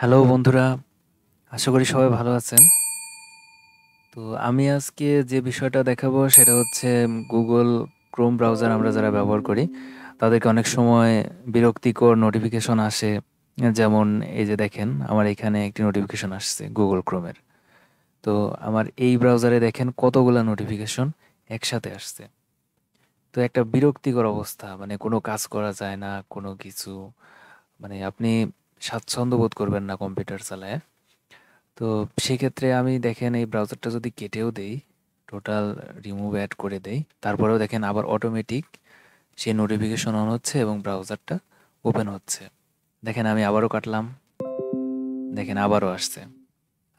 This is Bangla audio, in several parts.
হ্যালো বন্ধুরা আশা করি সবাই ভালো আছেন তো আমি আজকে যে বিষয়টা দেখাবো সেটা হচ্ছে গুগল ক্রোম ব্রাউজার আমরা যারা ব্যবহার করি তাদেরকে অনেক সময় বিরক্তিকর নোটিফিকেশন আসে যেমন এই যে দেখেন আমার এখানে একটি নোটিফিকেশন আসছে গুগল ক্রোমের তো আমার এই ব্রাউজারে দেখেন কতগুলো নোটিফিকেশন একসাথে আসছে তো একটা বিরক্তিকর অবস্থা মানে কোনো কাজ করা যায় না কোনো কিছু মানে আপনি স্বাচ্ছন্দ্য বোধ করবেন না কম্পিউটার চালায় তো সেক্ষেত্রে আমি দেখেন এই ব্রাউজারটা যদি কেটেও দেই টোটাল রিমুভ অ্যাড করে দেই তারপরেও দেখেন আবার অটোমেটিক সেই নোটিফিকেশন অন হচ্ছে এবং ব্রাউজারটা ওপেন হচ্ছে দেখেন আমি আবারও কাটলাম দেখেন আবারও আসছে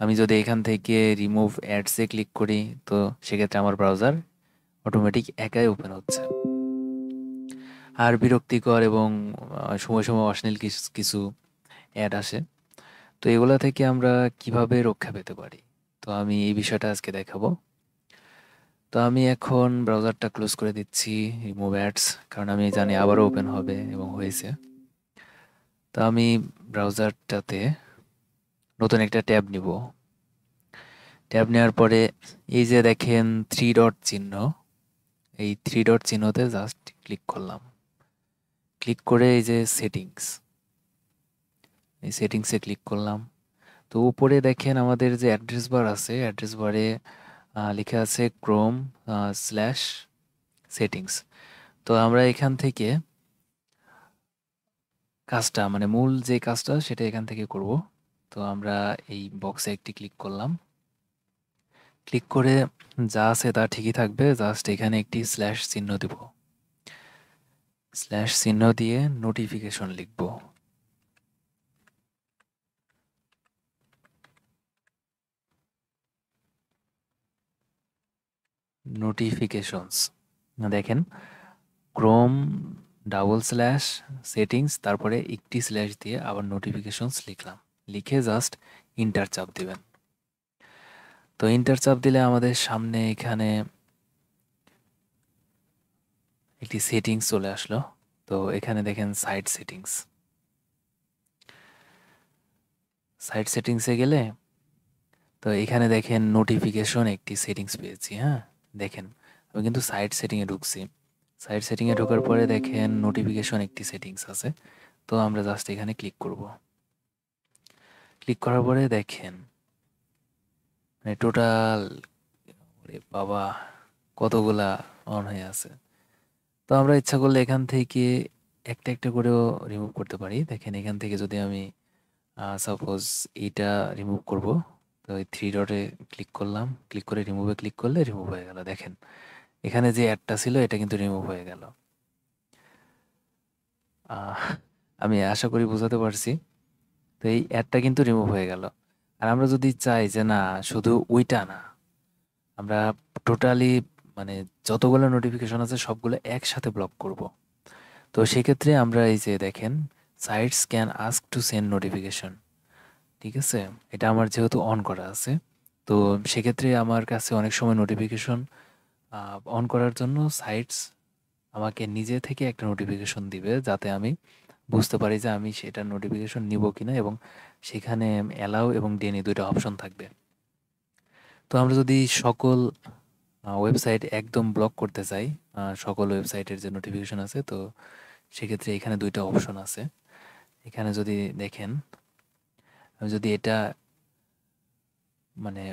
আমি যদি এখান থেকে রিমুভ অ্যাডসে ক্লিক করি তো সেক্ষেত্রে আমার ব্রাউজার অটোমেটিক একাই ওপেন হচ্ছে আর বিরক্তিকর এবং সময় সময় অশ্লীল কিছু অ্যাড আসে তো এগুলা থেকে আমরা কিভাবে রক্ষা পেতে পারি তো আমি এই বিষয়টা আজকে দেখাবো তো আমি এখন ব্রাউজারটা ক্লোজ করে দিচ্ছি রিমুভ অ্যাডস কারণ আমি জানি আবারও ওপেন হবে এবং হয়েছে তো আমি ব্রাউজারটাতে নতুন একটা ট্যাব নিব ট্যাব নেওয়ার পরে এই যে দেখেন থ্রি ডট চিহ্ন এই থ্রি ডট চিহ্নতে জাস্ট ক্লিক করলাম ক্লিক করে এই যে সেটিংস এই সেটিংসে ক্লিক করলাম তো উপরে দেখেন আমাদের যে অ্যাড্রেস বার আছে অ্যাড্রেস বারে লেখা আছে ক্রোম স্ল্যাশ সেটিংস তো আমরা এখান থেকে কাজটা মানে মূল যে কাজটা সেটা এখান থেকে করব তো আমরা এই বক্সে একটি ক্লিক করলাম ক্লিক করে যা আছে তা ঠিকই থাকবে জাস্ট এখানে একটি স্ল্যাশ চিহ্ন দেব স্ল্যাশ চিহ্ন দিয়ে নোটিফিকেশন লিখবো নোটিফিকেশনস দেখেন ক্রোম ডাবল স্ল্যাশ সেটিংস তারপরে একটি স্ল্যাশ দিয়ে আবার নোটিফিকেশনস লিখলাম লিখে জাস্ট ইন্টার চাপ দিবেন তো ইন্টার চাপ দিলে আমাদের সামনে এখানে একটি সেটিংস চলে আসলো তো এখানে দেখেন সাইট সেটিংস সাইট সেটিংসে গেলে তো এখানে দেখেন নোটিফিকেশন একটি সেটিংস পেয়েছি হ্যাঁ দেখেন আমি কিন্তু সাইড সেটিংয়ে ঢুকছি সাইড সেটিংয়ে ঢোকার পরে দেখেন নোটিফিকেশন একটি সেটিংস আছে তো আমরা জাস্ট এখানে ক্লিক করব ক্লিক করার পরে দেখেন মানে টোটাল বাবা কতগুলা অন হয়ে আছে তো আমরা ইচ্ছা করলে এখান থেকে একটা একটা করেও রিমুভ করতে পারি দেখেন এখান থেকে যদি আমি সাপোজ এটা রিমুভ করব তো এই থ্রি ডটে ক্লিক করলাম ক্লিক করে রিমুভে ক্লিক করলে রিমুভ হয়ে গেল দেখেন এখানে যে অ্যাডটা ছিল এটা কিন্তু রিমুভ হয়ে গেল আমি আশা করি বোঝাতে পারছি তো এই অ্যাডটা কিন্তু রিমুভ হয়ে গেল আর আমরা যদি চাই যে না শুধু ওইটা না আমরা টোটালি মানে যতগুলো নোটিফিকেশন আছে সবগুলো একসাথে ব্লক করব তো সেক্ষেত্রে আমরা এই যে দেখেন sites can ask to send notification ঠিক আছে এটা আমার যেহেতু অন করা আছে তো সেক্ষেত্রে আমার কাছে অনেক সময় নোটিফিকেশন অন করার জন্য সাইটস আমাকে নিজে থেকে একটা নোটিফিকেশন দিবে যাতে আমি বুঝতে পারি যে আমি সেটার নোটিফিকেশন নিব কি না এবং সেখানে অ্যালাউ এবং ডেনি দুইটা অপশন থাকবে তো আমরা যদি সকল ওয়েবসাইট একদম ব্লক করতে চাই সকল ওয়েবসাইটের যে নোটিফিকেশন আছে তো সেক্ষেত্রে এখানে দুইটা অপশন আছে এখানে যদি দেখেন আমি যদি এটা মানে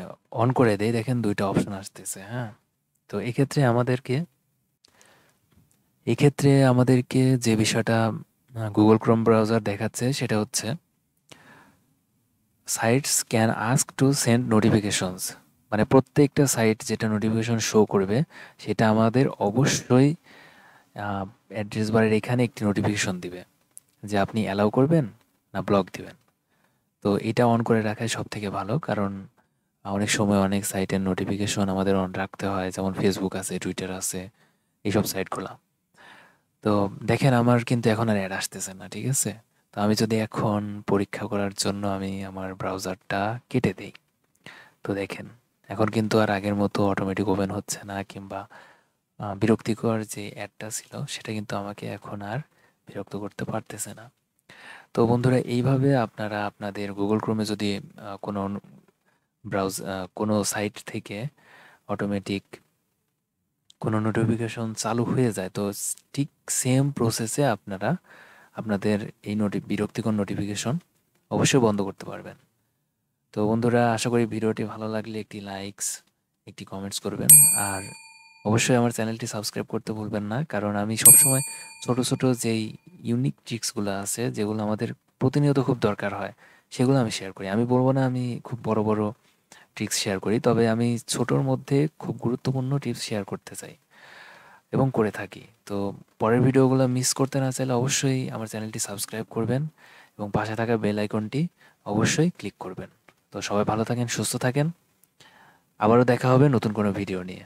অন করে দেই দেখেন দুইটা অপশন আসতেছে হ্যাঁ তো এক্ষেত্রে আমাদেরকে এক্ষেত্রে আমাদেরকে যে বিষয়টা গুগল ক্রোম ব্রাউজার দেখাচ্ছে সেটা হচ্ছে sites can ask to send notifications মানে প্রত্যেকটা সাইট যেটা নোটিফিকেশন শো করবে সেটা আমাদের অবশ্যই অ্যাড্রেস বারের এখানে একটি নোটিফিকেশন দিবে যে আপনি অ্যালাউ করবেন না ব্লক দিবেন তো এটা অন করে রাখাই সব থেকে ভালো কারণ অনেক সময় অনেক সাইটের নোটিফিকেশন আমাদের অন রাখতে হয় যেমন ফেসবুক আছে টুইটার আছে এইসব সাইটগুলো তো দেখেন আমার কিন্তু এখন আর অ্যাড আসতেছে না ঠিক আছে তো আমি যদি এখন পরীক্ষা করার জন্য আমি আমার ব্রাউজারটা কেটে দিই তো দেখেন এখন কিন্তু আর আগের মতো অটোমেটিক ওপেন হচ্ছে না কিংবা বিরক্তিকর যে অ্যাডটা ছিল সেটা কিন্তু আমাকে এখন আর বিরক্ত করতে পারতেছে না তো বন্ধুরা এইভাবে আপনারা আপনাদের গুগল ক্রোমে যদি কোনো ব্রাউজ কোনো সাইট থেকে অটোমেটিক কোনো নোটিফিকেশন চালু হয়ে যায় তো ঠিক সেম প্রসেসে আপনারা আপনাদের এই নোটি বিরক্তিকর নোটিফিকেশন অবশ্যই বন্ধ করতে পারবেন তো বন্ধুরা আশা করি ভিডিওটি ভালো লাগলে একটি লাইকস একটি কমেন্টস করবেন আর অবশ্যই আমার চ্যানেলটি সাবস্ক্রাইব করতে ভুলবেন না কারণ আমি সবসময় ছোট ছোট যেই ইউনিক ট্রিক্সগুলো আছে যেগুলো আমাদের প্রতিনিয়ত খুব দরকার হয় সেগুলো আমি শেয়ার করি আমি বলবো না আমি খুব বড় বড় ট্রিক্স শেয়ার করি তবে আমি ছোটোর মধ্যে খুব গুরুত্বপূর্ণ টিপস শেয়ার করতে চাই এবং করে থাকি তো পরের ভিডিওগুলো মিস করতে না চাইলে অবশ্যই আমার চ্যানেলটি সাবস্ক্রাইব করবেন এবং পাশে থাকা বেল আইকনটি অবশ্যই ক্লিক করবেন তো সবাই ভালো থাকেন সুস্থ থাকেন আবারও দেখা হবে নতুন কোনো ভিডিও নিয়ে